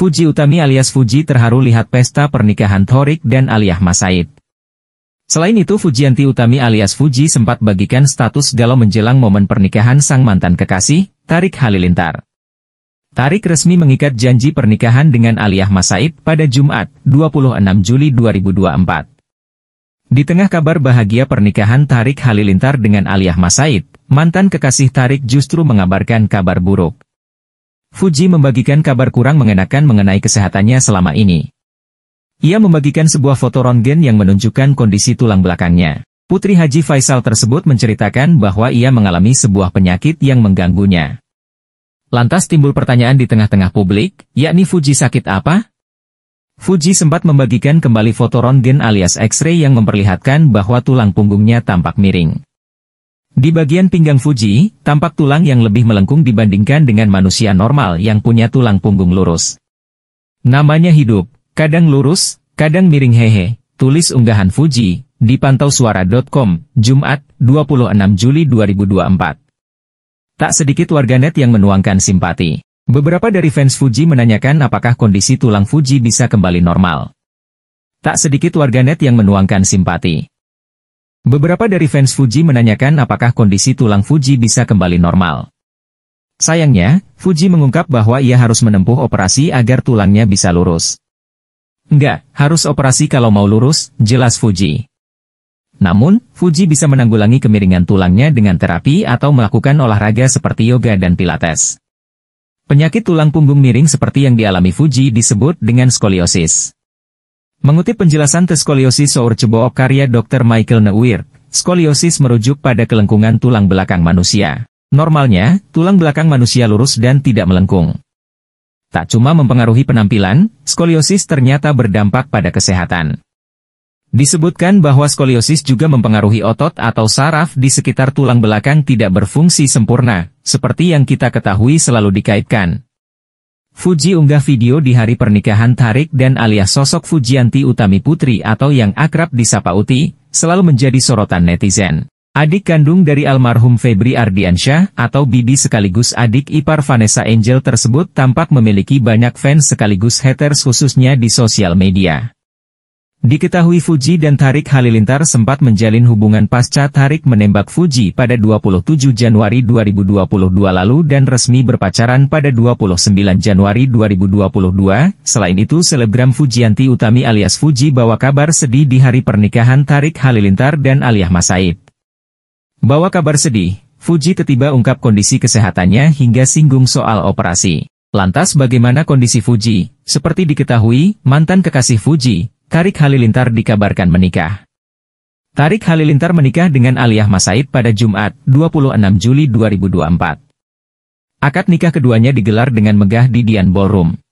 Fuji Utami alias Fuji terharu lihat pesta pernikahan Thorik dan Aliyah Masaid. Selain itu Fujianti Utami alias Fuji sempat bagikan status galau menjelang momen pernikahan sang mantan kekasih, Tarik Halilintar. Tarik resmi mengikat janji pernikahan dengan Aliyah Masaid pada Jumat, 26 Juli 2024. Di tengah kabar bahagia pernikahan Tarik Halilintar dengan Aliyah Masaid, mantan kekasih Tarik justru mengabarkan kabar buruk. Fuji membagikan kabar kurang mengenakan mengenai kesehatannya selama ini. Ia membagikan sebuah foto rontgen yang menunjukkan kondisi tulang belakangnya. Putri Haji Faisal tersebut menceritakan bahwa ia mengalami sebuah penyakit yang mengganggunya. Lantas timbul pertanyaan di tengah-tengah publik, yakni Fuji sakit apa? Fuji sempat membagikan kembali foto rontgen alias X-ray yang memperlihatkan bahwa tulang punggungnya tampak miring. Di bagian pinggang Fuji, tampak tulang yang lebih melengkung dibandingkan dengan manusia normal yang punya tulang punggung lurus. Namanya hidup, kadang lurus, kadang miring hehe, tulis unggahan Fuji, di pantausuara.com, Jumat, 26 Juli 2024. Tak sedikit warganet yang menuangkan simpati. Beberapa dari fans Fuji menanyakan apakah kondisi tulang Fuji bisa kembali normal. Tak sedikit warganet yang menuangkan simpati. Beberapa dari fans Fuji menanyakan apakah kondisi tulang Fuji bisa kembali normal. Sayangnya, Fuji mengungkap bahwa ia harus menempuh operasi agar tulangnya bisa lurus. Enggak, harus operasi kalau mau lurus, jelas Fuji. Namun, Fuji bisa menanggulangi kemiringan tulangnya dengan terapi atau melakukan olahraga seperti yoga dan pilates. Penyakit tulang punggung miring seperti yang dialami Fuji disebut dengan skoliosis. Mengutip penjelasan The Scoliosis Sour Cebook karya Dr. Michael Neuwirth, skoliosis merujuk pada kelengkungan tulang belakang manusia. Normalnya, tulang belakang manusia lurus dan tidak melengkung. Tak cuma mempengaruhi penampilan, skoliosis ternyata berdampak pada kesehatan. Disebutkan bahwa skoliosis juga mempengaruhi otot atau saraf di sekitar tulang belakang tidak berfungsi sempurna, seperti yang kita ketahui selalu dikaitkan Fuji unggah video di hari pernikahan Tarik dan alias sosok Fujianti Utami Putri atau yang akrab disapa Uti, selalu menjadi sorotan netizen. Adik kandung dari almarhum Febri Ardiansyah atau Bibi sekaligus adik ipar Vanessa Angel tersebut tampak memiliki banyak fans sekaligus haters khususnya di sosial media. Diketahui Fuji dan Tarik Halilintar sempat menjalin hubungan pasca Tarik menembak Fuji pada 27 Januari 2022 lalu dan resmi berpacaran pada 29 Januari 2022. Selain itu, selebgram Fujianti Utami alias Fuji bawa kabar sedih di hari pernikahan Tarik Halilintar dan Aliyah Masaid. Bawa kabar sedih, Fuji tiba ungkap kondisi kesehatannya hingga singgung soal operasi. Lantas bagaimana kondisi Fuji? Seperti diketahui, mantan kekasih Fuji, Tarik Halilintar dikabarkan menikah. Tarik Halilintar menikah dengan Aliyah Masaid pada Jumat, 26 Juli 2024. Akad nikah keduanya digelar dengan megah di Dian Ballroom.